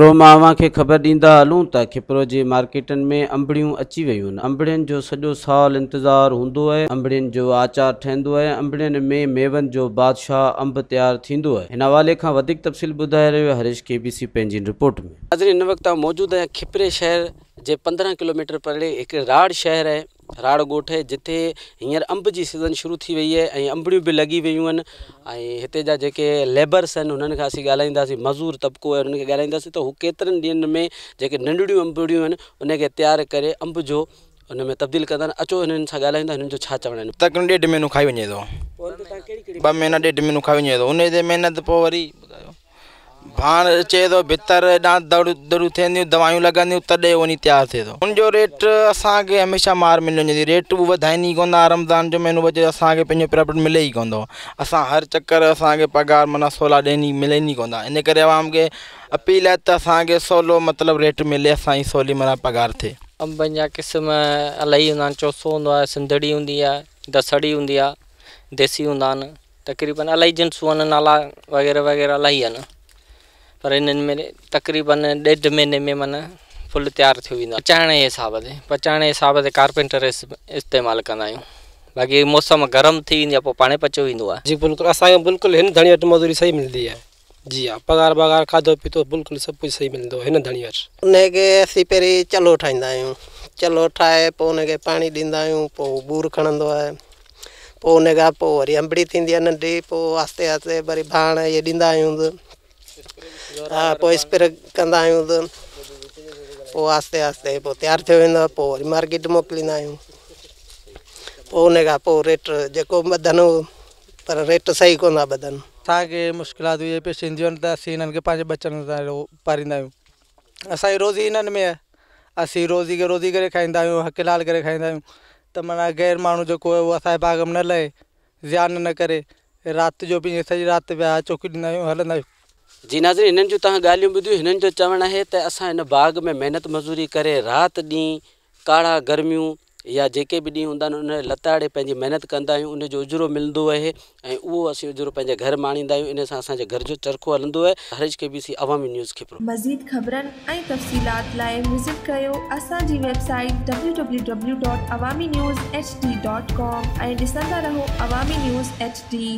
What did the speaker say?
खपरो मां अव्हांखे ख़बर ॾींदा हलूं त खिपरो जे मार्केटनि में अंबड़ियूं अची वियूं आहिनि अंबड़ियुनि जो सॼो साल इंतज़ारु हूंदो आहे जो आचार ठहंदो आहे अंबड़ियुनि में मेवन जो बादशाह अंब तैयार थींदो आहे हवाले खां तफ़सील ॿुधाए रहियो हरीश के बी सी रिपोर्ट में हिन वक़्तु मौजूदु आहियां खिपरे शहर जे पंद्रहं किलोमीटर परे हिकु राड शहर आहे રાડ ગોઠે જથે હિયર амબજી સીઝન શરુ થી વઈ હે એ амબડીઓ ભી લગી વઈ હુન એ હતે જા જે કે લેબર્સ હે ઉનન કા સી ગલાઈ દાસી મજૂર તબકો હે ઉનકે ગલાઈ દાસી તો હો કેતરન દિન મે જે કે નંદડીઓ амબડીઓ હે ઉને કે તૈયાર કરે амબજો ઉને મે બદલ કરન અચો ઉનન સા ગલાઈ દાસી ઉન જો છાચવણ તકન 1.5 મિનુ ખાઈ વજે તો બ મેના 1.5 મિનુ ખાઈ વજે તો ઉને દે મહેનત પો વરી भाण अचे थो भितर हेॾा दड़ू दड़ू थींदियूं थियूं लॻंदियूं तॾहिं वञी तयारु थिए थो हुनजो रेट असांखे हमेशह मार मिली वेंदी रेट उहो वधाईंदी कोन था रमज़ान जो महीनो असांखे पंहिंजो प्रॉफिट मिले ई कोन थो असां हर चकर असांखे पघार माना सवला ॾियणी मिलनि ई कोन था इन करे खे अपील आहे त असांखे सवलो मतिलबु रेट मिले असांजी सवली माना पघार थिए अंबनि जा क़िस्म इलाही हूंदा आहिनि चोसो हूंदो आहे सिंधड़ी हूंदी आहे दसड़ी हूंदी आहे देसी हूंदा आहिनि तकरीबनि इलाही जिन्सूं आहिनि नाला वग़ैरह वग़ैरह इलाही आहिनि पर इन में तक़रीबन ॾेढ महीने में मन फुल तैयार थी वेंदो आहे पचाइण हिसाब से पचाइण जे हिसाब ते कारपेंटर इस्तेमालु कंदा बाक़ी मौसम गरम थी वेंदी आहे पोइ पचो जी बिल्कुलु असांखे बिल्कुलु हिन धणी मज़ूरी सही मिलंदी आहे जी हा पगार बगार खाधो पीतो बिल्कुल सब कुछ सही मिलंदो हिन धणी वटि उनखे असीं चलो ठाहींदा चलो ठाहे पोइ उनखे पाणी ॾींदा बूर खणंदो आहे पोइ उन खां अंबड़ी थींदी आहे नंढी पोइ आहिस्ते वरी भाण इहे ॾींदा हा पोइ स्प्रे कंदा आहियूं त पोइ आस्ते आस्ते पोइ तयारु थियो वेंदो आहे पोइ वरी मार्केट मोकिलींदा आहियूं पोइ उन खां पोइ रेट जेको ॿधन हुओ पर रेट सही कोन था ॿधनि असांखे मुश्किलात इहे पई थींदियूं आहिनि त असीं हिननि खे पंहिंजे बचनि सां पारींदा आहियूं असांजी रोज़ी हिननि में आहे असीं रोज़ी खे रोज़ी करे खाईंदा आहियूं हक लाल करे खाईंदा आहियूं त माना ग़ैर माण्हू जेको आहे उहो असांजे बाग़ में न लहे ज़्यानु न करे राति जो बि सॼी राति पिया चौकी ॾींदा आहियूं हलंदा आहियूं जी नाज़न हिननि जूं तव्हां ॻाल्हियूं ॿुधियूं हिननि जो चवणु आहे त असां हिन बाग में महिनत मज़ूरी करे राति ॾींहुं काड़ा गर्मियूं या जेके बि ॾींहुं हूंदा आहिनि उन लताड़े पंहिंजी महिनत कंदा आहियूं उनजो उजिरो मिलंदो आहे ऐं उहो असां उजिरो पंहिंजे घर माणींदा आहियूं इन सां असांजे घर जो चरखो हलंदो आहे हरिट कयो